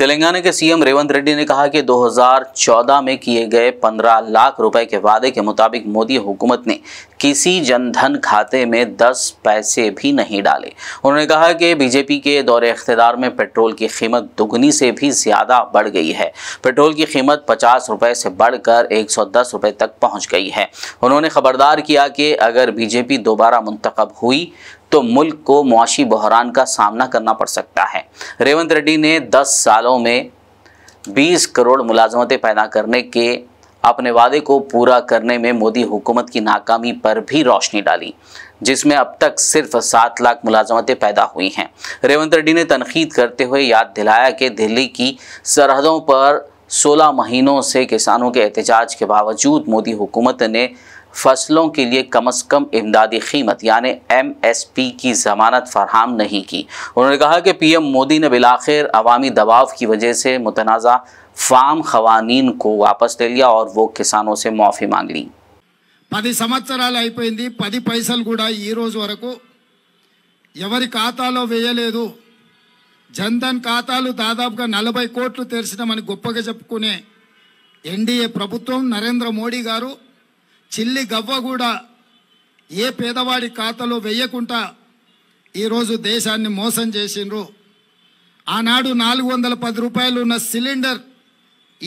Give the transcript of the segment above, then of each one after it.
तेलंगाना के सीएम रेवंत रेड्डी ने कहा कि 2014 में किए गए 15 लाख रुपए के वादे के मुताबिक मोदी हुकूमत ने किसी जनधन खाते में दस पैसे भी नहीं डाले उन्होंने कहा कि बीजेपी के दौरे इकतदार में पेट्रोल की कीमत दुगनी से भी ज़्यादा बढ़ गई है पेट्रोल की कीमत पचास रुपये से बढ़कर एक सौ दस रुपये तक पहुँच गई है उन्होंने खबरदार किया कि अगर बीजेपी दोबारा मुंतखब हुई तो मुल्क को मुआशी बहरान का सामना करना पड़ सकता है रेवंत रेड्डी ने दस सालों में बीस करोड़ मुलाजमतें पैदा करने के अपने वादे को पूरा करने में मोदी हुकूमत की नाकामी पर भी रोशनी डाली जिसमें अब तक सिर्फ सात लाख मुलाजमतें पैदा हुई हैं रेवंत रेड्डी ने तनखीद करते हुए याद दिलाया कि दिल्ली की सरहदों पर 16 महीनों से किसानों के एहतजाज के बावजूद मोदी हुकूमत ने फसलों के लिए कम अज़ कम इमदादी कीमत यानि एम एस पी की ज़मानत फरहम नहीं की उन्होंने कहा कि पी एम मोदी ने बिलाखिर अवामी दबाव की वजह से मुतनाज़ फार्म खवानी को वापस ले लिया और वो किसानों से मुआफ़ी मांग ली पद సంవత్సరాలు అయిపోయింది పది పైసలు కూడా ఈరోజు వరకు ఎవరి ఖాతాలో వేయలేదు జన్ధన్ ఖాతాలు దాదాపుగా నలభై కోట్లు తెరిచినామని గొప్పగా చెప్పుకునే చిల్లి గవ్వ కూడా ఏ పేదవాడి ఖాతాలో వేయకుండా ఈరోజు దేశాన్ని మోసం చేసిండ్రు ఆనాడు నాలుగు వందల పది రూపాయలు ఉన్న సిలిండర్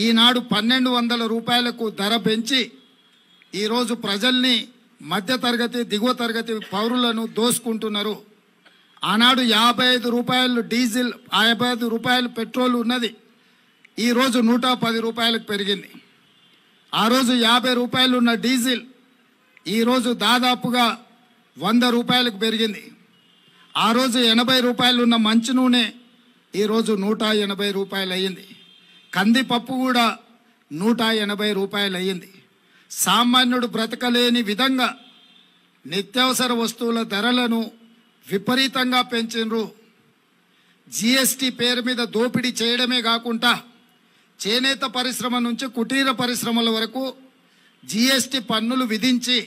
ఈనాడు పన్నెండు వందల రూపాయలకు ధర పెంచి ఈరోజు ప్రజల్ని మధ్యతరగతి దిగువ తరగతి పౌరులను దోసుకుంటున్నారు ఆనాడు యాభై ఐదు రూపాయలు డీజిల్ యాభై ఐదు రూపాయలు పెట్రోల్ ఉన్నది ఈరోజు నూట పది రూపాయలకు పెరిగింది ఆ రోజు యాభై రూపాయలు ఉన్న డీజిల్ ఈరోజు దాదాపుగా వంద రూపాయలకు పెరిగింది ఆ రోజు ఎనభై రూపాయలు ఉన్న మంచి నూనె ఈరోజు నూట ఎనభై రూపాయలు అయ్యింది కందిపప్పు కూడా నూట ఎనభై రూపాయలు అయ్యింది సామాన్యుడు బ్రతకలేని విధంగా నిత్యావసర వస్తువుల ధరలను విపరీతంగా పెంచినరు జిఎస్టి పేరు మీద దోపిడీ చేయడమే కాకుండా చేనేత పరిశ్రమ నుంచి కుటీర పరిశ్రమల వరకు జిఎస్టి పన్నులు విధించి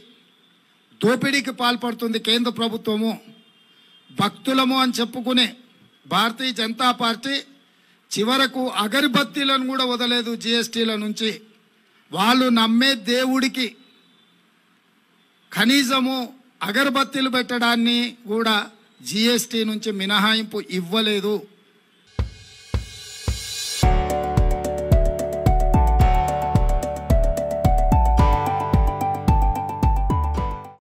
దోపిడీకి పాల్పడుతుంది కేంద్ర ప్రభుత్వము భక్తులము అని చెప్పుకునే భారతీయ జనతా పార్టీ చివరకు అగరబత్తీలను కూడా వదలేదు జిఎస్టీల నుంచి వాళ్ళు నమ్మే దేవుడికి కనీసము అగరబత్తీలు పెట్టడాన్ని కూడా జిఎస్టీ నుంచి మినహాయింపు ఇవ్వలేదు